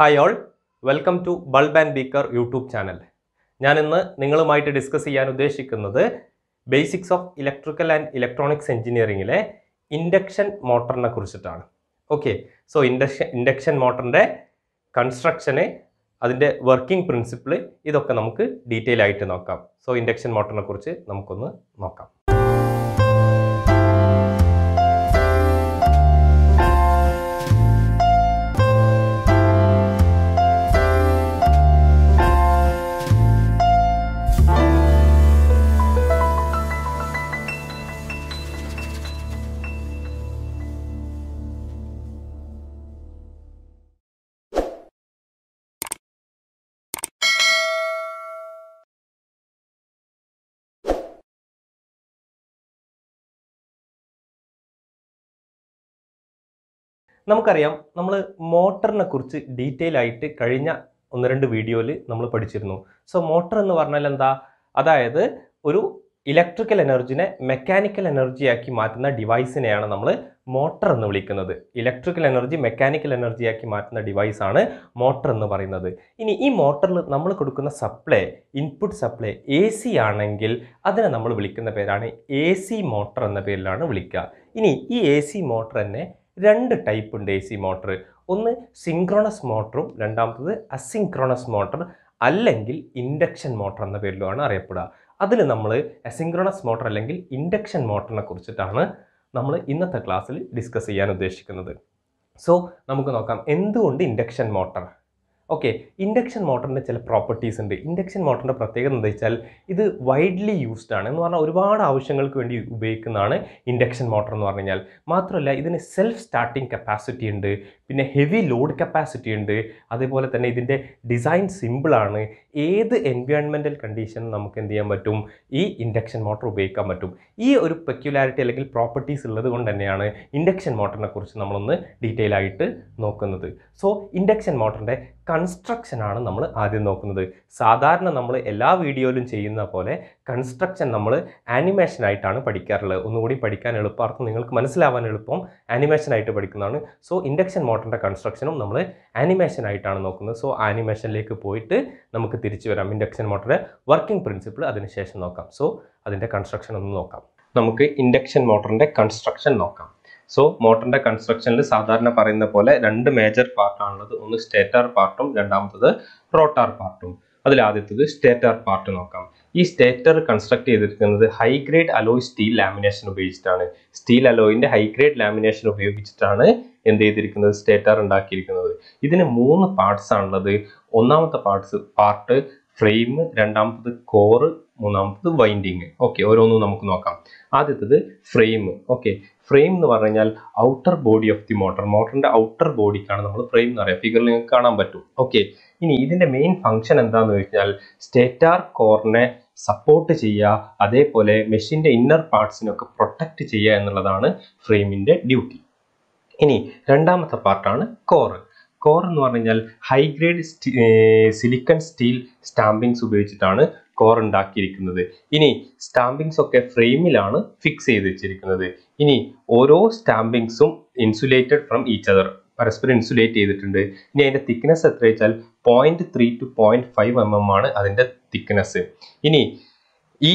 hi all welcome to bulb and beaker YouTube channel ഞാൻ ഇന്ന് നിങ്ങളുമായിട്ട് ഡിസ്കസ് ചെയ്യാൻ ഉദ്ദേശിക്കുന്നത് basics of electrical and electronics എഞ്ചിനീയറിങ്ങിലെ ഇൻഡക്ഷൻ മോട്ടറിനെ കുറിച്ചിട്ടാണ് ഓക്കെ സോ ഇൻഡക്ഷൻ ഇൻഡക്ഷൻ മോട്ടറിൻ്റെ കൺസ്ട്രക്ഷന് അതിൻ്റെ വർക്കിംഗ് പ്രിൻസിപ്പിൾ ഇതൊക്കെ നമുക്ക് ഡീറ്റെയിൽ ആയിട്ട് നോക്കാം സോ ഇൻഡക്ഷൻ മോട്ടറിനെ കുറിച്ച് നമുക്കൊന്ന് നോക്കാം നമുക്കറിയാം നമ്മൾ മോട്ടറിനെ കുറിച്ച് ഡീറ്റെയിൽ ആയിട്ട് കഴിഞ്ഞ ഒന്ന് രണ്ട് വീഡിയോയിൽ നമ്മൾ പഠിച്ചിരുന്നു സോ മോട്ടർ എന്ന് പറഞ്ഞാൽ എന്താ അതായത് ഒരു ഇലക്ട്രിക്കൽ എനർജിനെ മെക്കാനിക്കൽ എനർജിയാക്കി മാറ്റുന്ന ഡിവൈസിനെയാണ് നമ്മൾ മോട്ടർ എന്ന് വിളിക്കുന്നത് ഇലക്ട്രിക്കൽ എനർജി മെക്കാനിക്കൽ എനർജിയാക്കി മാറ്റുന്ന ഡിവൈസാണ് മോട്ടർ എന്ന് പറയുന്നത് ഇനി ഈ മോട്ടറിൽ നമ്മൾ കൊടുക്കുന്ന supply input supply A C ആണെങ്കിൽ അതിനെ നമ്മൾ വിളിക്കുന്ന പേരാണ് എ സി മോട്ടർ എന്ന പേരിലാണ് വിളിക്കുക ഇനി ഈ എ സി മോട്ടർ തന്നെ രണ്ട് ടൈപ്പ് ഉണ്ട് എ സി മോട്ടർ ഒന്ന് സിങ്ക്രോണസ് മോട്ടറും രണ്ടാമത്തത് അസിങ്ക്രോണസ് മോട്ടർ അല്ലെങ്കിൽ ഇൻഡക്ഷൻ മോട്ടർ എന്ന പേരിലുമാണ് അറിയപ്പെടുക അതിൽ നമ്മൾ അസിങ്ക്രോണസ് മോട്ടർ അല്ലെങ്കിൽ ഇൻഡക്ഷൻ മോട്ടറിനെ കുറിച്ചിട്ടാണ് നമ്മൾ ഇന്നത്തെ ക്ലാസ്സിൽ ഡിസ്കസ് ചെയ്യാൻ ഉദ്ദേശിക്കുന്നത് സോ നമുക്ക് നോക്കാം എന്തുകൊണ്ട് ഇൻഡക്ഷൻ മോട്ടർ ഓക്കെ ഇൻഡക്ഷൻ മോട്ടറിൻ്റെ ചില പ്രോപ്പർട്ടീസ് ഉണ്ട് ഇൻഡക്ഷൻ മോട്ടറിൻ്റെ പ്രത്യേകത എന്താ വെച്ചാൽ ഇത് വൈഡ്ലി യൂസ്ഡ് ആണ് എന്ന് പറഞ്ഞാൽ ഒരുപാട് ആവശ്യങ്ങൾക്ക് വേണ്ടി ഉപയോഗിക്കുന്നതാണ് ഇൻഡക്ഷൻ മോട്ടർ എന്ന് പറഞ്ഞു കഴിഞ്ഞാൽ മാത്രമല്ല ഇതിന് സെൽഫ് സ്റ്റാർട്ടിംഗ് കപ്പാസിറ്റി ഉണ്ട് പിന്നെ ഹെവി ലോഡ് കപ്പാസിറ്റി ഉണ്ട് അതേപോലെ തന്നെ ഇതിൻ്റെ ഡിസൈൻ സിമ്പിളാണ് ഏത് എൻവയോൺമെൻറ്റൽ കണ്ടീഷൻ നമുക്ക് എന്ത് ചെയ്യാൻ പറ്റും ഈ ഇൻഡക്ഷൻ മോട്ടർ ഉപയോഗിക്കാൻ പറ്റും ഈ ഒരു പെക്യുലാരിറ്റി അല്ലെങ്കിൽ പ്രോപ്പർട്ടീസ് ഉള്ളത് കൊണ്ട് തന്നെയാണ് ഇൻഡക്ഷൻ മോട്ടറിനെ കുറിച്ച് നമ്മളൊന്ന് ഡീറ്റെയിൽ ആയിട്ട് നോക്കുന്നത് സോ ഇൻഡക്ഷൻ മോട്ടറിൻ്റെ കൺസ്ട്രക്ഷനാണ് നമ്മൾ ആദ്യം നോക്കുന്നത് സാധാരണ നമ്മൾ എല്ലാ വീഡിയോയിലും ചെയ്യുന്ന പോലെ കൺസ്ട്രക്ഷൻ നമ്മൾ ആനിമേഷനായിട്ടാണ് പഠിക്കാറുള്ളത് ഒന്നുകൂടി പഠിക്കാൻ എളുപ്പമാർക്കും നിങ്ങൾക്ക് മനസ്സിലാവാൻ എളുപ്പം ആനിമേഷനായിട്ട് പഠിക്കുന്നതാണ് സോ ഇൻഡക്ഷൻ മോട്ടറിൻ്റെ കൺസ്ട്രക്ഷനും നമ്മൾ ആനിമേഷനായിട്ടാണ് നോക്കുന്നത് സോ ആനിമേഷനിലേക്ക് പോയിട്ട് നമുക്ക് തിരിച്ചു വരാം ഇൻഡക്ഷൻ മോട്ടറിൻ്റെ വർക്കിംഗ് പ്രിൻസിപ്പിൾ അതിനുശേഷം നോക്കാം സോ അതിൻ്റെ കൺസ്ട്രക്ഷൻ ഒന്ന് നോക്കാം നമുക്ക് ഇൻഡക്ഷൻ മോട്ടറിൻ്റെ കൺസ്ട്രക്ഷൻ നോക്കാം സോ മോട്ടറിന്റെ കൺസ്ട്രക്ഷനിൽ സാധാരണ പറയുന്ന പോലെ രണ്ട് മേജർ പാർട്ടാണുള്ളത് ഒന്ന് സ്റ്റേറ്റർ പാർട്ടും രണ്ടാമത്തത് റോട്ടാർ പാർട്ടും അതിൽ ആദ്യത്തത് സ്റ്റേറ്റർ പാർട്ട് നോക്കാം ഈ സ്റ്റേറ്റർ കൺസ്ട്രക്ട് ചെയ്തിരിക്കുന്നത് high grade alloy steel lamination ഉപയോഗിച്ചിട്ടാണ് സ്റ്റീൽ അലോയിന്റെ ഹൈ ഗ്രേഡ് ലാമിനേഷൻ ഉപയോഗിച്ചിട്ടാണ് എന്ത് ചെയ്തിരിക്കുന്നത് സ്റ്റേറ്റർ ഉണ്ടാക്കിയിരിക്കുന്നത് ഇതിന് മൂന്ന് പാർട്സ് ആണുള്ളത് ഒന്നാമത്തെ പാർട്സ് പാർട്ട് ഫ്രെയിം രണ്ടാമത്തത് കോറ് മൂന്നാമത്തത് വൈൻഡിങ് ഓക്കെ ഓരോന്നും നമുക്ക് നോക്കാം ആദ്യത്തത് ഫ്രെയിം ഓക്കെ ഫ്രെയിം എന്ന് പറഞ്ഞു കഴിഞ്ഞാൽ outer body of the motor മോട്ടറിന്റെ ഔട്ടർ ബോഡിക്കാണ് നമ്മൾ ഫ്രെയിം എന്ന് പറയുക ഫിഗറിൽ നിങ്ങൾക്ക് കാണാൻ പറ്റും ഓക്കെ ഇനി ഇതിന്റെ മെയിൻ ഫംഗ്ഷൻ എന്താണെന്ന് വെച്ചാൽ സ്റ്റേറ്റാർ കോറിനെ സപ്പോർട്ട് ചെയ്യുക അതേപോലെ മെഷീന്റെ ഇന്നർ പാർട്സിനൊക്കെ പ്രൊട്ടക്ട് ചെയ്യുക എന്നുള്ളതാണ് ഫ്രെയിമിന്റെ ഡ്യൂട്ടി ഇനി രണ്ടാമത്തെ പാർട്ടാണ് കോർ കോർ എന്ന് പറഞ്ഞു കഴിഞ്ഞാൽ high grade grade silicon steel stampings ഉപയോഗിച്ചിട്ടാണ് സ്കോർ ഉണ്ടാക്കിയിരിക്കുന്നത് ഇനി സ്റ്റാമ്പിങ്സ് ഒക്കെ ഫ്രെയിമിലാണ് ഫിക്സ് ചെയ്ത് വെച്ചിരിക്കുന്നത് ഇനി ഓരോ സ്റ്റാമ്പിങ്സും ഇൻസുലേറ്റഡ് ഫ്രം ഈച്ച് അതർ പരസ്പരം ഇൻസുലേറ്റ് ചെയ്തിട്ടുണ്ട് ഇനി അതിൻ്റെ തിക്നെസ് എത്ര വെച്ചാൽ point three to point five M M ആണ് അതിൻ്റെ തിക്നെസ് ഇനി ഈ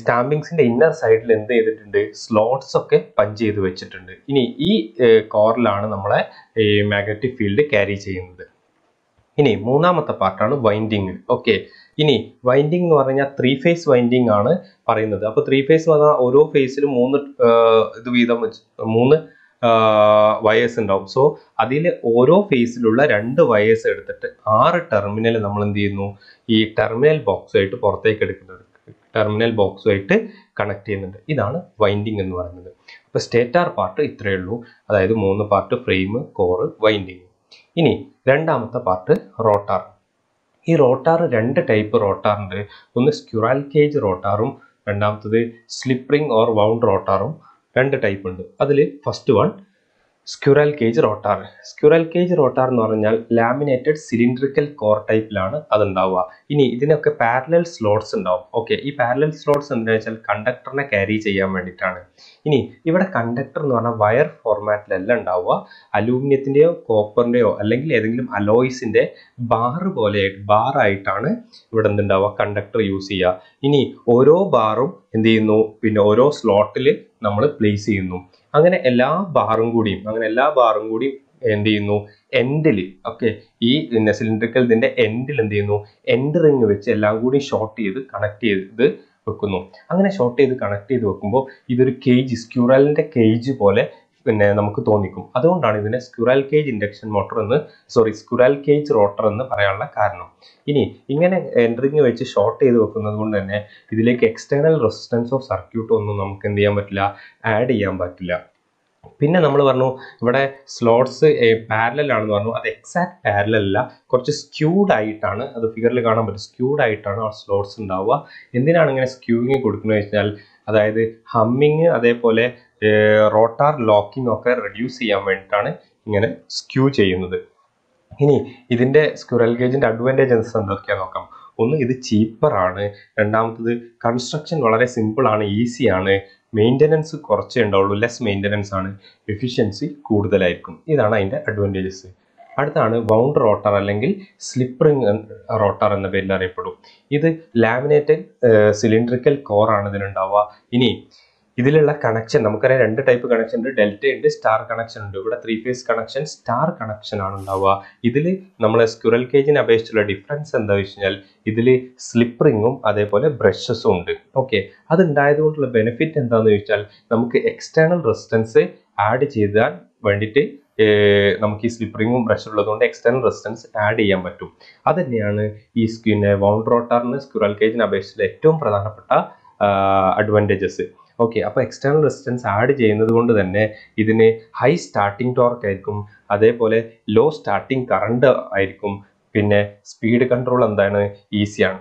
സ്റ്റാമ്പിങ്സിന്റെ ഇന്നർ സൈഡിൽ എന്ത് ചെയ്തിട്ടുണ്ട് സ്ലോട്ട്സ് ഒക്കെ പഞ്ച് ചെയ്ത് വെച്ചിട്ടുണ്ട് ഇനി ഈ കോറിലാണ് നമ്മളെ മാഗ്നറ്റിക് ഫീൽഡ് ക്യാരി ചെയ്യുന്നത് ഇനി മൂന്നാമത്തെ പാർട്ടാണ് വൈൻഡിങ് ഓക്കെ ഇനി വൈൻഡിങ് എന്ന് പറഞ്ഞാൽ ത്രീ ഫേസ് വൈൻഡിങ് ആണ് പറയുന്നത് അപ്പോൾ ത്രീ ഫേസ് എന്ന് പറഞ്ഞാൽ ഓരോ ഫേസിലും മൂന്ന് ഇത് വീതം മൂന്ന് വയേഴ്സ് ഉണ്ടാവും സോ അതിൽ ഓരോ ഫേസിലുള്ള രണ്ട് വയേഴ്സ് എടുത്തിട്ട് ആറ് ടെർമിനൽ നമ്മൾ എന്ത് ചെയ്യുന്നു ഈ ടെർമിനൽ ബോക്സുമായിട്ട് പുറത്തേക്ക് എടുക്കുന്നത് ടെർമിനൽ ബോക്സുമായിട്ട് കണക്ട് ചെയ്യുന്നുണ്ട് ഇതാണ് വൈൻഡിങ് എന്ന് പറയുന്നത് അപ്പോൾ സ്റ്റേറ്റാർ പാർട്ട് ഇത്രയേ ഉള്ളൂ അതായത് മൂന്ന് പാർട്ട് ഫ്രെയിം കോറ് വൈൻഡിങ് ഇനി രണ്ടാമത്തെ പാർട്ട് റോട്ടാർ ഈ റോട്ടാർ രണ്ട് ടൈപ്പ് റോട്ടാറുണ്ട് ഒന്ന് സ്ക്യൂറാൽ കേജ് റോട്ടാറും രണ്ടാമത്തത് സ്ലിപ്പറിംഗ് ഓർ വൗണ്ട് റോട്ടാറും രണ്ട് ടൈപ്പ് ഉണ്ട് അതിൽ first one squirrel cage rotor squirrel cage rotor എന്ന് പറഞ്ഞാൽ ലാമിനേറ്റഡ് സിലിണ്ടറിക്കൽ കോർ ടൈപ്പിലാണ് അതുണ്ടാവുക ഇനി ഇതിനൊക്കെ പാരലൽ സ്ലോട്ട്സ് ഉണ്ടാവും ഓക്കെ ഈ പാരലൽ സ്ലോട്ട്സ് എന്താണെന്ന് വെച്ചാൽ കണ്ടക്ടറിനെ ക്യാരി ചെയ്യാൻ വേണ്ടിയിട്ടാണ് ഇനി ഇവിടെ കണ്ടക്ടർ എന്ന് പറഞ്ഞാൽ വയർ ഫോർമാറ്റിലല്ല ഉണ്ടാവുക അലൂമിനിയത്തിൻ്റെയോ കോപ്പറിൻ്റെയോ അല്ലെങ്കിൽ ഏതെങ്കിലും അലോയ്സിൻ്റെ ബാർ പോലെ ബാറായിട്ടാണ് ഇവിടെ എന്തുണ്ടാവുക കണ്ടക്ടർ യൂസ് ചെയ്യുക ഇനി ഓരോ ബാറും എന്ത് ചെയ്യുന്നു പിന്നെ ഓരോ സ്ലോട്ടിൽ നമ്മൾ പ്ലേസ് ചെയ്യുന്നു അങ്ങനെ എല്ലാ ബാറും കൂടിയും അങ്ങനെ എല്ലാ ബാറും കൂടിയും എന്ത് ചെയ്യുന്നു എൻഡിൽ ഓക്കെ ഈ സിലിണ്ടറിക്കൽ ഇതിൻ്റെ എൻഡിൽ എന്ത് ചെയ്യുന്നു എൻഡ് റിങ് വെച്ച് എല്ലാം കൂടി ഷോർട്ട് ചെയ്ത് കണക്ട് ചെയ്ത് വെക്കുന്നു അങ്ങനെ ഷോർട്ട് ചെയ്ത് കണക്ട് ചെയ്ത് വെക്കുമ്പോൾ ഇതൊരു കേജ് സ്ക്യൂറലിൻ്റെ കേജ് പോലെ പിന്നെ നമുക്ക് തോന്നിക്കും അതുകൊണ്ടാണ് ഇതിനെ സ്ക്യുറൽ കേജ് ഇൻഡക്ഷൻ മോട്ടോർ എന്ന് സോറി സ്ക്യുറൽ കേജ് റോട്ടർ എന്ന് പറയാനുള്ള കാരണം ഇനി ഇങ്ങനെ എൻട്രിങ് വെച്ച് ഷോർട്ട് ചെയ്ത് വെക്കുന്നത് കൊണ്ട് തന്നെ ഇതിലേക്ക് എക്സ്റ്റേണൽ റെസിസ്റ്റൻസ് ഓഫ് സർക്യൂട്ട് ഒന്നും നമുക്ക് എന്ത് ചെയ്യാൻ പറ്റില്ല ആഡ് ചെയ്യാൻ പറ്റില്ല പിന്നെ നമ്മൾ പറഞ്ഞു ഇവിടെ സ്ലോട്ട്സ് പാരലൽ ആണെന്ന് പറഞ്ഞു അത് എക്സാക്ട് പാരലൽ അല്ല കുറച്ച് സ്ക്യൂഡ് ആയിട്ടാണ് അത് ഫിഗറിൽ കാണാൻ പറ്റും സ്ക്യൂഡ് ആയിട്ടാണ് ആ സ്ലോട്ട്സ് ഉണ്ടാവുക എന്തിനാണ് ഇങ്ങനെ സ്ക്യൂവിങ് കൊടുക്കുന്നത് വെച്ചാൽ അതായത് ഹമ്മിങ് അതേപോലെ റോട്ടാർ ലോക്കിംഗ് ഒക്കെ റെഡ്യൂസ് ചെയ്യാൻ വേണ്ടിയിട്ടാണ് ഇങ്ങനെ സ്ക്യൂ ചെയ്യുന്നത് ഇനി ഇതിൻ്റെ സ്ക്യൂറൽ ഗേജിൻ്റെ അഡ്വാൻറ്റേജസ് എന്തൊക്കെയാണ് നോക്കാം ഒന്ന് ഇത് ചീപ്പറാണ് രണ്ടാമത്തത് കൺസ്ട്രക്ഷൻ വളരെ സിമ്പിളാണ് ഈസിയാണ് മെയിൻ്റനൻസ് കുറച്ചേ ഉണ്ടാവുള്ളൂ ലെസ് മെയിൻ്റനൻസ് ആണ് എഫിഷ്യൻസി കൂടുതലായിരിക്കും ഇതാണ് അതിൻ്റെ അഡ്വാൻറ്റേജസ് അടുത്താണ് ബൗണ്ട് റോട്ടർ അല്ലെങ്കിൽ സ്ലിപ്പറിങ് റോട്ടർ എന്ന പേരിൽ അറിയപ്പെടും ഇത് ലാമിനേറ്റഡ് സിലിണ്ടറിക്കൽ കോറാണ് ഇതിനുണ്ടാവുക ഇനി ഇതിലുള്ള കണക്ഷൻ നമുക്കറിയാം രണ്ട് ടൈപ്പ് കണക്ഷൻ ഉണ്ട് ഡെൽറ്റ ഉണ്ട് സ്റ്റാർ കണക്ഷൻ ഉണ്ട് ഇവിടെ three phase connection star connection ആണ് ഉണ്ടാവുക ഇതിൽ നമ്മൾ സ്ക്യൂറൽ കേജിനെ അപേക്ഷിച്ചുള്ള ഡിഫറൻസ് എന്താ വെച്ച് കഴിഞ്ഞാൽ ഇതിൽ സ്ലിപ്പ് റിങ്ങും അതേപോലെ ബ്രഷസും ഉണ്ട് ഓക്കെ അതുണ്ടായതുകൊണ്ടുള്ള ബെനിഫിറ്റ് എന്താണെന്ന് ചോദിച്ചാൽ നമുക്ക് എക്സ്റ്റേണൽ റെസിസ്റ്റൻസ് ആഡ് ചെയ്താൽ വേണ്ടിയിട്ട് നമുക്ക് ഈ സ്ലിപ്പ് റിങ്ങും ബ്രഷ് ഉള്ളതുകൊണ്ട് എക്സ്റ്റേണൽ റെസിസ്റ്റൻസ് ആഡ് ചെയ്യാൻ പറ്റും തന്നെയാണ് ഈ സ്കിന്നെ വൗണ്ട് റോട്ടറിന് സ്ക്യൂറൽ കേജിനെ അപേക്ഷിച്ചുള്ള ഏറ്റവും പ്രധാനപ്പെട്ട അഡ്വാൻറ്റേജസ് ഓക്കെ അപ്പോൾ എക്സ്റ്റേണൽ റെസിസ്റ്റൻസ് ആഡ് ചെയ്യുന്നത് കൊണ്ട് തന്നെ ഇതിന് ഹൈ സ്റ്റാർട്ടിംഗ് ടോർക്ക് ആയിരിക്കും അതേപോലെ ലോ സ്റ്റാർട്ടിംഗ് കറണ്ട് ആയിരിക്കും പിന്നെ സ്പീഡ് കൺട്രോൾ എന്താണ് ഈസിയാണ്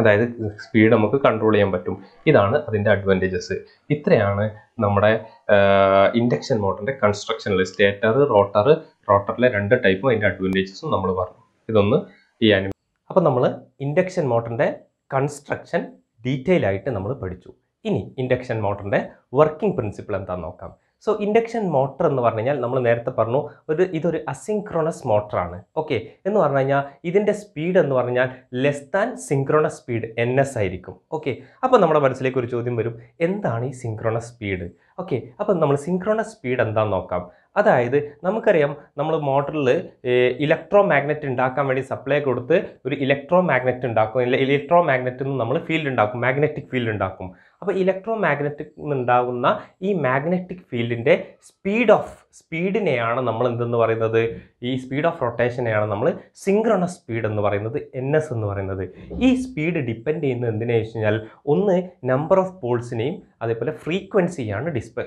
അതായത് സ്പീഡ് നമുക്ക് കൺട്രോൾ ചെയ്യാൻ പറ്റും ഇതാണ് അതിൻ്റെ അഡ്വാൻറ്റേജസ് ഇത്രയാണ് നമ്മുടെ ഇൻഡക്ഷൻ മോട്ടറിൻ്റെ കൺസ്ട്രക്ഷൻ സ്റ്റേറ്റർ റോട്ടർ റോട്ടറിലെ രണ്ട് ടൈപ്പും അതിൻ്റെ അഡ്വാൻറ്റേജസും നമ്മൾ പറഞ്ഞു ഇതൊന്ന് ഈ അനുഭവം അപ്പം നമ്മൾ ഇൻഡക്ഷൻ മോട്ടറിൻ്റെ കൺസ്ട്രക്ഷൻ ഡീറ്റെയിൽ ആയിട്ട് നമ്മൾ പഠിച്ചു ഇനി ഇൻഡക്ഷൻ മോട്ടറിൻ്റെ വർക്കിംഗ് പ്രിൻസിപ്പിൾ എന്താണെന്ന് നോക്കാം സോ ഇൻഡക്ഷൻ മോട്ടർ എന്ന് പറഞ്ഞു കഴിഞ്ഞാൽ നമ്മൾ നേരത്തെ പറഞ്ഞു ഒരു ഇതൊരു അസിൻക്രോണസ് മോട്ടറാണ് ഓക്കെ എന്ന് പറഞ്ഞു കഴിഞ്ഞാൽ ഇതിൻ്റെ സ്പീഡ് എന്ന് പറഞ്ഞാൽ less than synchronous speed N ആയിരിക്കും ഓക്കെ അപ്പോൾ നമ്മുടെ മനസ്സിലേക്ക് ഒരു ചോദ്യം വരും എന്താണ് ഈ സിൻക്രോണസ് സ്പീഡ് ഓക്കെ അപ്പം നമ്മൾ സിൻക്രോണസ് സ്പീഡ് എന്താണെന്ന് നോക്കാം അതായത് നമുക്കറിയാം നമ്മൾ മോട്ടറിൽ ഇലക്ട്രോ മാഗ്നറ്റ് ഉണ്ടാക്കാൻ വേണ്ടി സപ്ലൈ കൊടുത്ത് ഒരു ഇലക്ട്രോ മാഗ്നറ്റ് ഉണ്ടാക്കും ഇല്ല ഇലക്ട്രോ മാഗ്നറ്റിൽ നിന്ന് നമ്മൾ ഫീൽഡ് ഉണ്ടാക്കും മാഗ്നറ്റിക് ഫീൽഡ് ഉണ്ടാക്കും അപ്പോൾ ഇലക്ട്രോ മാഗ്നറ്റിക് ഉണ്ടാകുന്ന ഈ മാഗ്നറ്റിക് ഫീൽഡിൻ്റെ സ്പീഡ് ഓഫ് സ്പീഡിനെയാണ് നമ്മൾ എന്തെന്ന് പറയുന്നത് ഈ സ്പീഡ് ഓഫ് റൊട്ടേഷനെയാണ് നമ്മൾ സിംഗ്രണ സ്പീഡ് എന്ന് പറയുന്നത് എൻ എസ് എന്ന് പറയുന്നത് ഈ സ്പീഡ് ഡിപ്പെൻഡ് ചെയ്യുന്നത് എന്തിനാ വെച്ച് കഴിഞ്ഞാൽ ഒന്ന് നമ്പർ ഓഫ് പോൾസിനെയും അതേപോലെ ഫ്രീക്വൻസിയാണ് ഡിസ്പെ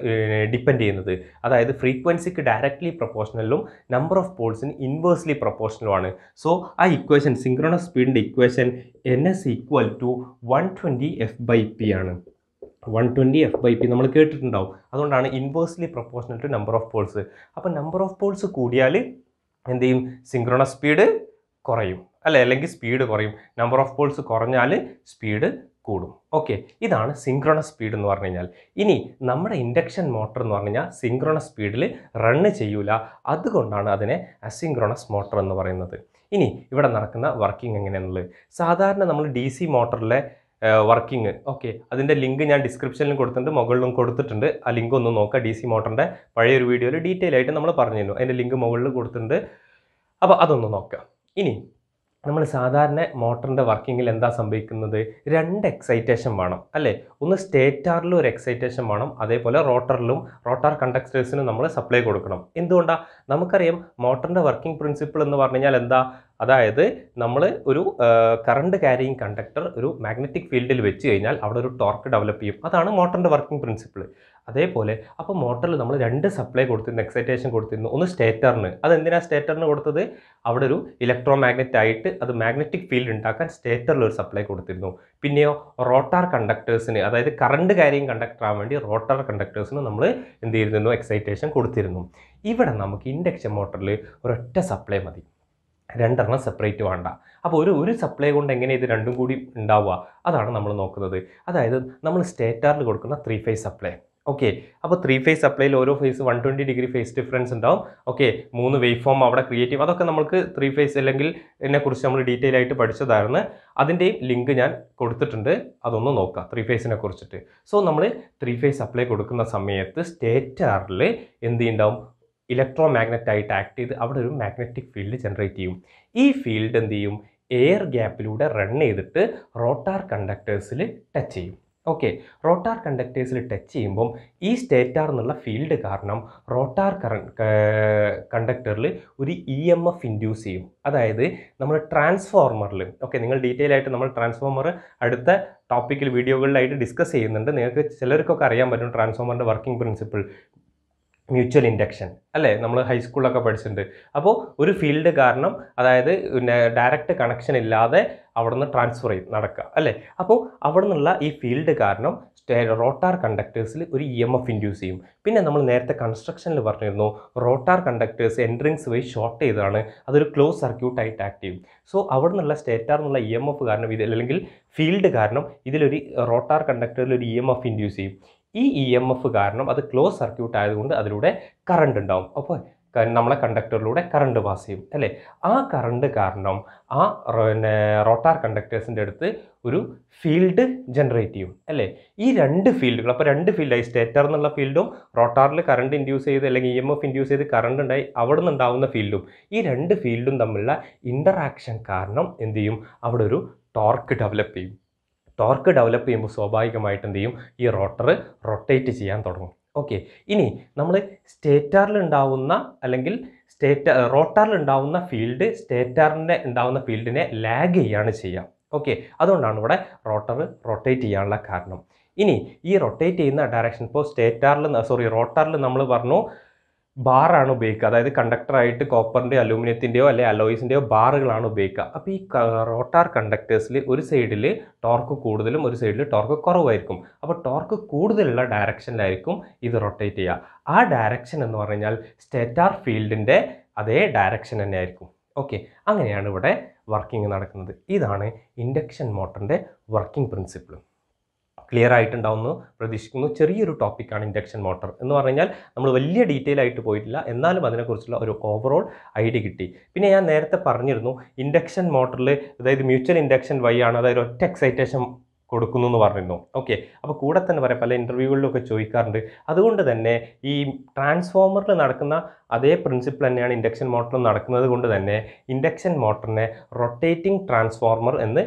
ഡിപ്പെൻഡ് ചെയ്യുന്നത് അതായത് ഫ്രീക്വൻസിക്ക് ഡയറക്റ്റ്ലി പ്രൊപ്പോർഷണലും നമ്പർ ഓഫ് പോൾസിന് ഇൻവേഴ്സ്ലി പ്രൊപ്പോർഷണലുമാണ് സോ ആ ഇക്വേഷൻ സിംഗ്രണ സ്പീഡിൻ്റെ equation N S equal to one twenty F by P ആണ് one twenty F by P നമ്മൾ കേട്ടിട്ടുണ്ടാവും അതുകൊണ്ടാണ് inversely proportional to number of poles അപ്പോൾ നമ്പർ ഓഫ് പോൾസ് കൂടിയാൽ എന്ത് ചെയ്യും സിംഗ്രോണ സ്പീഡ് കുറയും അല്ലെ അല്ലെങ്കിൽ സ്പീഡ് കുറയും നമ്പർ ഓഫ് പോൾസ് കുറഞ്ഞാൽ സ്പീഡ് കൂടും ഓക്കെ ഇതാണ് സിംഗ്രോണ സ്പീഡ് എന്ന് പറഞ്ഞു കഴിഞ്ഞാൽ ഇനി നമ്മുടെ ഇൻഡക്ഷൻ മോട്ടർ എന്ന് പറഞ്ഞു കഴിഞ്ഞാൽ സിംഗ്രോണ സ്പീഡിൽ റണ്ണ് ചെയ്യൂല അതുകൊണ്ടാണ് അതിനെ അസിംഗ്രോണസ് മോട്ടർ എന്ന് പറയുന്നത് ഇനി ഇവിടെ നടക്കുന്ന വർക്കിംഗ് എങ്ങനെയാണെന്നുള്ളത് സാധാരണ നമ്മൾ ഡി സി മോട്ടറിലെ വർക്കിംഗ് ഓക്കെ അതിൻ്റെ ലിങ്ക് ഞാൻ ഡിസ്ക്രിപ്ഷനിലും കൊടുത്തിട്ടുണ്ട് മുകളിലും കൊടുത്തിട്ടുണ്ട് ആ ലിങ്ക് ഒന്ന് നോക്കുക ഡി സി മോട്ടറിൻ്റെ പഴയൊരു വീഡിയോയിൽ ഡീറ്റെയിൽ ആയിട്ട് നമ്മൾ പറഞ്ഞിരുന്നു അതിൻ്റെ ലിങ്ക് മുകളിൽ കൊടുത്തിട്ടുണ്ട് അപ്പോൾ അതൊന്ന് നോക്കുക ഇനി നമ്മൾ സാധാരണ മോട്ടറിൻ്റെ വർക്കിങ്ങിൽ എന്താ സംഭവിക്കുന്നത് രണ്ട് എക്സൈറ്റേഷൻ വേണം അല്ലേ ഒന്ന് സ്റ്റേറ്ററിൽ ഒരു എക്സൈറ്റേഷൻ വേണം അതേപോലെ റോട്ടറിലും റോട്ടാർ കണ്ടക്ടേഴ്സിനും നമ്മൾ സപ്ലൈ കൊടുക്കണം എന്തുകൊണ്ടാണ് നമുക്കറിയാം മോട്ടറിൻ്റെ വർക്കിംഗ് പ്രിൻസിപ്പിൾ എന്ന് പറഞ്ഞു കഴിഞ്ഞാൽ എന്താ അതായത് നമ്മൾ ഒരു കറണ്ട് ക്യാരിയിങ് കണ്ടക്ടർ ഒരു മാഗ്നറ്റിക് ഫീൽഡിൽ വെച്ച് കഴിഞ്ഞാൽ അവിടെ ഒരു ടോർക്ക് ഡെവലപ്പ് ചെയ്യും അതാണ് മോട്ടറിൻ്റെ വർക്കിംഗ് പ്രിൻസിപ്പിൾ അതേപോലെ അപ്പോൾ മോട്ടറിൽ നമ്മൾ രണ്ട് സപ്ലൈ കൊടുത്തിരുന്നു എക്സൈറ്റേഷൻ കൊടുത്തിരുന്നു ഒന്ന് സ്റ്റേറ്ററിന് അതെന്തിനാണ് സ്റ്റേറ്ററിന് കൊടുത്തത് അവിടെ ഒരു ഇലക്ട്രോ മാഗ്നറ്റ് ആയിട്ട് അത് മാഗ്നറ്റിക് ഫീൽഡ് ഉണ്ടാക്കാൻ സ്റ്റേറ്ററിൽ ഒരു സപ്ലൈ കൊടുത്തിരുന്നു പിന്നെയോ റോട്ടാർ കണ്ടക്ടേഴ്സിന് അതായത് കറണ്ട് കാര്യം കണ്ടക്ടർ ആവാൻ വേണ്ടി റോട്ടാർ കണ്ടക്ടേഴ്സിന് നമ്മൾ എന്ത് ചെയ്തിരുന്നു എക്സൈറ്റേഷൻ കൊടുത്തിരുന്നു ഇവിടെ നമുക്ക് ഇൻഡക്ഷൻ മോട്ടറിൽ ഒരൊറ്റ സപ്ലൈ മതി രണ്ടെണ്ണം സെപ്പറേറ്റ് വേണ്ട അപ്പോൾ ഒരു ഒരു സപ്ലൈ കൊണ്ട് എങ്ങനെ ഇത് രണ്ടും കൂടി ഉണ്ടാവുക അതാണ് നമ്മൾ നോക്കുന്നത് അതായത് നമ്മൾ സ്റ്റേറ്റാറിൽ കൊടുക്കുന്ന ത്രീ ഫേസ് സപ്ലൈ ഓക്കെ അപ്പോൾ ത്രീ ഫേസ് സപ്ലൈയിൽ ഓരോ phase one twenty degree phase difference ഉണ്ടാവും ഓക്കെ മൂന്ന് വേവ് ഫോം അവിടെ ക്രിയേറ്റ് ചെയ്യും അതൊക്കെ നമുക്ക് ത്രീ ഫേസ് അല്ലെങ്കിൽ ഇതിനെക്കുറിച്ച് നമ്മൾ ഡീറ്റെയിൽ ആയിട്ട് പഠിച്ചതായിരുന്നു അതിൻ്റെയും ലിങ്ക് ഞാൻ കൊടുത്തിട്ടുണ്ട് അതൊന്ന് നോക്കാം ത്രീ ഫേസിനെ കുറിച്ചിട്ട് സോ നമ്മൾ ത്രീ ഫേസ് സപ്ലൈ കൊടുക്കുന്ന സമയത്ത് സ്റ്റേറ്ററിൽ എന്ത് ചെയ്യുന്നുണ്ടാവും ഇലക്ട്രോ മാഗ്നറ്റായിട്ട് ആക്ട് ചെയ്ത് അവിടെ ഒരു മാഗ്നറ്റിക് ഫീൽഡ് ജനറേറ്റ് ചെയ്യും ഈ ഫീൽഡ് എന്ത് ചെയ്യും എയർ ഗ്യാപ്പിലൂടെ റൺ ചെയ്തിട്ട് റോട്ടാർ കണ്ടക്ടേഴ്സിൽ ടച്ച് ചെയ്യും ഓക്കെ റോട്ടാർ കണ്ടക്ടേഴ്സിൽ ടച്ച് ചെയ്യുമ്പം ഈ സ്റ്റേറ്റാർ എന്നുള്ള ഫീൽഡ് കാരണം റോട്ടാർ കണ്ടക്ടറിൽ ഒരു ഇ എം എഫ് ഇൻഡ്യൂസ് ചെയ്യും അതായത് നമ്മൾ ട്രാൻസ്ഫോർമറിൽ ഓക്കെ നിങ്ങൾ ഡീറ്റെയിൽ ആയിട്ട് നമ്മൾ ട്രാൻസ്ഫോമർ അടുത്ത ടോപ്പിക്കിൽ വീഡിയോകളിലായിട്ട് ഡിസ്കസ് ചെയ്യുന്നുണ്ട് നിങ്ങൾക്ക് ചിലർക്കൊക്കെ അറിയാൻ പറ്റും ട്രാൻസ്ഫോമറിൻ്റെ വർക്കിംഗ് പ്രിൻസിപ്പിൾ മ്യൂച്വൽ ഇൻഡക്ഷൻ അല്ലേ നമ്മൾ ഹൈസ്കൂളിലൊക്കെ പഠിച്ചിട്ടുണ്ട് അപ്പോൾ ഒരു ഫീൽഡ് കാരണം അതായത് പിന്നെ ഡയറക്റ്റ് കണക്ഷൻ ഇല്ലാതെ അവിടുന്ന് ട്രാൻസ്ഫർ ചെയ്ത് നടക്കുക അല്ലേ അപ്പോൾ അവിടെ നിന്നുള്ള ഈ ഫീൽഡ് കാരണം റോട്ടാർ കണ്ടക്ടേഴ്സിൽ ഒരു ഇ എം എഫ് ഇൻഡ്യൂസ് ചെയ്യും പിന്നെ നമ്മൾ നേരത്തെ കൺസ്ട്രക്ഷനിൽ പറഞ്ഞിരുന്നു റോട്ടാർ കണ്ടക്ടേഴ്സ് എൻട്രിങ്സ് വഴി ഷോർട്ട് ചെയ്താണ് അതൊരു ക്ലോസ് സർക്യൂട്ട് ആയിട്ട് ആക്ട് ചെയ്യും സോ അവിടെ നിന്നുള്ള സ്റ്റേറ്റാർ എന്നുള്ള ഇ എം എഫ് കാരണം ഇത് അല്ലെങ്കിൽ ഫീൽഡ് കാരണം ഇതിലൊരു റോട്ടാർ കണ്ടക്ടറിൽ ഒരു ഇ എം എഫ് ഇൻഡ്യൂസ് ചെയ്യും ഈ ഇ എം എഫ് കാരണം അത് ക്ലോസ് സർക്യൂട്ട് ആയതുകൊണ്ട് അതിലൂടെ കറണ്ട് ഉണ്ടാവും അപ്പോൾ നമ്മളെ കണ്ടക്ടറിലൂടെ കറണ്ട് പാസ് ചെയ്യും അല്ലേ ആ കറണ്ട് കാരണം ആ പിന്നെ റോട്ടാർ കണ്ടക്ടേഴ്സിൻ്റെ അടുത്ത് ഒരു ഫീൽഡ് ജനറേറ്റ് ചെയ്യും അല്ലേ ഈ രണ്ട് ഫീൽഡുകൾ അപ്പോൾ രണ്ട് ഫീൽഡായി സ്റ്റേറ്റർ എന്നുള്ള ഫീൽഡും റോട്ടാറിൽ കറണ്ട് ഇൻഡ്യൂസ് ചെയ്ത് അല്ലെങ്കിൽ ഇ എം എഫ് ഇൻഡ്യൂസ് ചെയ്ത് കറണ്ട് ഉണ്ടായി അവിടെ നിന്നുണ്ടാവുന്ന ഫീൽഡും ഈ രണ്ട് ഫീൽഡും തമ്മിലുള്ള ഇൻ്ററാക്ഷൻ കാരണം എന്ത് ചെയ്യും അവിടെ ഒരു ടോർക്ക് ഡെവലപ്പ് ചെയ്യും ടോർക്ക് ഡെവലപ്പ് ചെയ്യുമ്പോൾ സ്വാഭാവികമായിട്ട് എന്ത് ചെയ്യും ഈ റോട്ടർ റൊട്ടേറ്റ് ചെയ്യാൻ തുടങ്ങും ഓക്കെ ഇനി നമ്മൾ സ്റ്റേറ്റാറിലുണ്ടാവുന്ന അല്ലെങ്കിൽ സ്റ്റേറ്റ റോട്ടാറിലുണ്ടാവുന്ന ഫീൽഡ് സ്റ്റേറ്റാറിൻ്റെ ഉണ്ടാവുന്ന ഫീൽഡിനെ ലാഗ് ചെയ്യാണ് ചെയ്യുക ഓക്കെ അതുകൊണ്ടാണ് ഇവിടെ റോട്ടർ റൊട്ടേറ്റ് ചെയ്യാനുള്ള കാരണം ഇനി ഈ റൊട്ടേറ്റ് ചെയ്യുന്ന ഡയറക്ഷൻ ഇപ്പോൾ സ്റ്റേറ്റാറിൽ സോറി റോട്ടാറിൽ നമ്മൾ പറഞ്ഞു ബാറാണ് ഉപയോഗിക്കുക അതായത് കണ്ടക്ടറായിട്ട് കോപ്പറിൻ്റെയോ അലൂമിനിയത്തിൻ്റെയോ അല്ലെങ്കിൽ അലോയ്സിൻ്റെയോ ബാറുകളാണ് ഉപയോഗിക്കുക അപ്പോൾ ഈ റോട്ടാർ കണ്ടക്ടേഴ്സിൽ ഒരു സൈഡിൽ ടോർക്ക് കൂടുതലും ഒരു സൈഡിൽ ടോർക്ക് കുറവായിരിക്കും അപ്പോൾ ടോർക്ക് കൂടുതലുള്ള ഡയറക്ഷനിലായിരിക്കും ഇത് റൊട്ടേറ്റ് ചെയ്യുക ആ ഡയറക്ഷൻ എന്ന് പറഞ്ഞാൽ സ്റ്റേറ്റാർ ഫീൽഡിൻ്റെ അതേ ഡയറക്ഷൻ തന്നെ ആയിരിക്കും ഓക്കെ അങ്ങനെയാണ് ഇവിടെ വർക്കിംഗ് നടക്കുന്നത് ഇതാണ് ഇൻഡക്ഷൻ മോട്ടറിൻ്റെ വർക്കിംഗ് പ്രിൻസിപ്പിൾ ക്ലിയർ ആയിട്ടുണ്ടാവുമെന്ന് പ്രതീക്ഷിക്കുന്നു ചെറിയൊരു ടോപ്പിക്കാണ് ഇൻഡക്ഷൻ മോട്ടർ എന്ന് പറഞ്ഞു നമ്മൾ വലിയ ഡീറ്റെയിൽ ആയിട്ട് പോയിട്ടില്ല എന്നാലും അതിനെക്കുറിച്ചുള്ള ഒരു ഓവറോൾ ഐഡിയ കിട്ടി പിന്നെ ഞാൻ നേരത്തെ പറഞ്ഞിരുന്നു ഇൻഡക്ഷൻ മോട്ടറിൽ അതായത് മ്യൂച്വൽ ഇൻഡക്ഷൻ വൈ ആണ് അതായത് ഒറ്റ എക്സൈറ്റേഷൻ കൊടുക്കുന്നു എന്ന് പറഞ്ഞിരുന്നു ഓക്കെ അപ്പോൾ കൂടെ തന്നെ പറയാം പല ഇൻ്റർവ്യൂകളിലൊക്കെ ചോദിക്കാറുണ്ട് അതുകൊണ്ട് തന്നെ ഈ ട്രാൻസ്ഫോമറിൽ നടക്കുന്ന അതേ പ്രിൻസിപ്പിൾ തന്നെയാണ് ഇൻഡക്ഷൻ മോട്ടറിൽ നടക്കുന്നത് കൊണ്ട് തന്നെ ഇൻഡക്ഷൻ മോട്ടറിനെ റൊട്ടേറ്റിംഗ് ട്രാൻസ്ഫോർമർ എന്ന്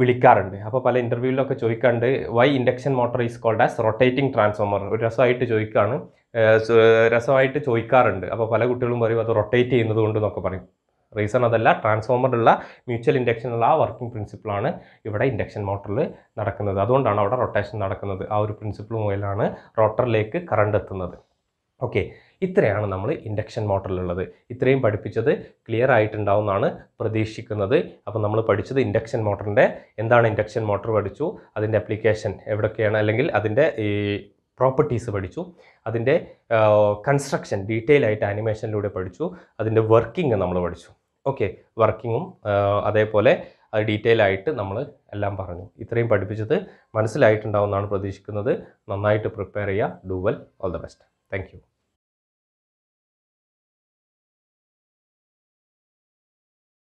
വിളിക്കാറുണ്ട് അപ്പോൾ പല ഇൻ്റർവ്യൂവിലൊക്കെ ചോദിക്കാണ്ട് why induction motor is called as rotating transformer ഒരു രസമായിട്ട് ചോദിക്കാണ് രസമായിട്ട് ചോദിക്കാറുണ്ട് അപ്പോൾ പല കുട്ടികളും പറയും അത് റൊട്ടേറ്റ് ചെയ്യുന്നത് കൊണ്ട് എന്നൊക്കെ പറയും റീസൺ അതല്ല ട്രാൻസ്ഫോമറിലുള്ള മ്യൂച്വൽ ഇൻഡക്ഷനുള്ള ആ വർക്കിംഗ് പ്രിൻസിപ്പിളാണ് ഇവിടെ ഇൻഡക്ഷൻ മോട്ടറിൽ നടക്കുന്നത് അതുകൊണ്ടാണ് അവിടെ റൊട്ടേഷൻ നടക്കുന്നത് ആ ഒരു പ്രിൻസിപ്പിൾ മുതലാണ് റോട്ടറിലേക്ക് കറണ്ട് എത്തുന്നത് ഓക്കെ ഇത്രയാണ് നമ്മൾ ഇൻഡക്ഷൻ മോട്ടറിലുള്ളത് ഇത്രയും പഠിപ്പിച്ചത് ക്ലിയർ ആയിട്ടുണ്ടാവുമെന്നാണ് പ്രതീക്ഷിക്കുന്നത് അപ്പോൾ നമ്മൾ പഠിച്ചത് ഇൻഡക്ഷൻ മോട്ടറിൻ്റെ എന്താണ് ഇൻഡക്ഷൻ മോട്ടർ പഠിച്ചു അതിൻ്റെ അപ്ലിക്കേഷൻ എവിടെയൊക്കെയാണ് അല്ലെങ്കിൽ അതിൻ്റെ ഈ പ്രോപ്പർട്ടീസ് പഠിച്ചു അതിൻ്റെ കൺസ്ട്രക്ഷൻ ഡീറ്റെയിൽ ആയിട്ട് ആനിമേഷനിലൂടെ പഠിച്ചു അതിൻ്റെ വർക്കിംഗ് നമ്മൾ പഠിച്ചു ഓക്കെ വർക്കിങ്ങും അതേപോലെ അത് ഡീറ്റെയിൽ ആയിട്ട് നമ്മൾ എല്ലാം പറഞ്ഞു ഇത്രയും പഠിപ്പിച്ചത് മനസ്സിലായിട്ടുണ്ടാവുമെന്നാണ് പ്രതീക്ഷിക്കുന്നത് നന്നായിട്ട് പ്രിപ്പയർ ചെയ്യുക do well all the best thank